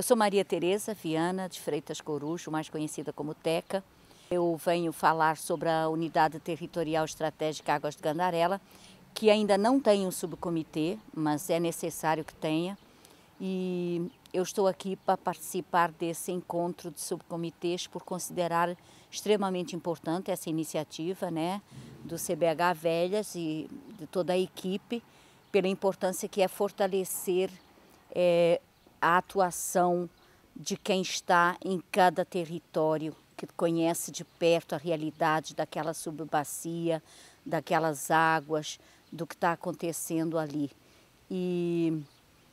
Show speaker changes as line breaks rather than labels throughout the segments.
Eu sou Maria Tereza Viana de Freitas Corucho, mais conhecida como Teca. Eu venho falar sobre a Unidade Territorial Estratégica Águas de Gandarela, que ainda não tem um subcomitê, mas é necessário que tenha. E eu estou aqui para participar desse encontro de subcomitês por considerar extremamente importante essa iniciativa, né, do CBH Velhas e de toda a equipe, pela importância que é fortalecer é, a atuação de quem está em cada território, que conhece de perto a realidade daquela subbacia, daquelas águas, do que está acontecendo ali. E,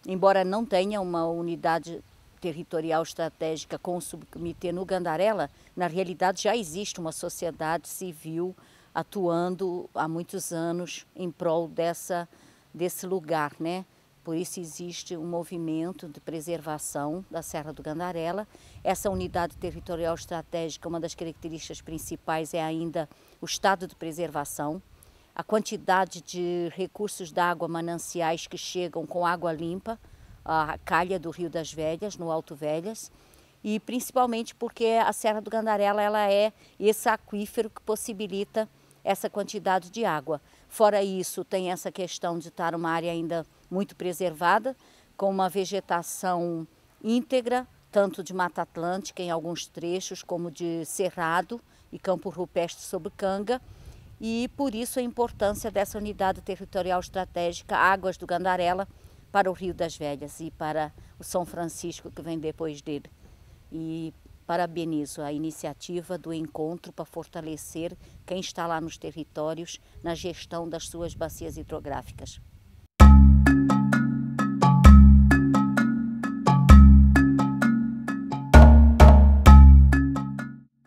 embora não tenha uma unidade territorial estratégica com o subcomitê no Gandarela, na realidade já existe uma sociedade civil atuando há muitos anos em prol dessa, desse lugar, né? Por isso existe um movimento de preservação da Serra do Gandarela. Essa unidade territorial estratégica, uma das características principais é ainda o estado de preservação, a quantidade de recursos d'água mananciais que chegam com água limpa, a calha do Rio das Velhas, no Alto Velhas, e principalmente porque a Serra do Gandarela ela é esse aquífero que possibilita essa quantidade de água. Fora isso, tem essa questão de estar uma área ainda muito preservada, com uma vegetação íntegra, tanto de Mata Atlântica em alguns trechos, como de Cerrado e Campo Rupestre sobre Canga. E por isso a importância dessa unidade territorial estratégica Águas do Gandarela para o Rio das Velhas e para o São Francisco que vem depois dele. E Parabenizo a iniciativa do encontro para fortalecer quem está lá nos territórios na gestão das suas bacias hidrográficas.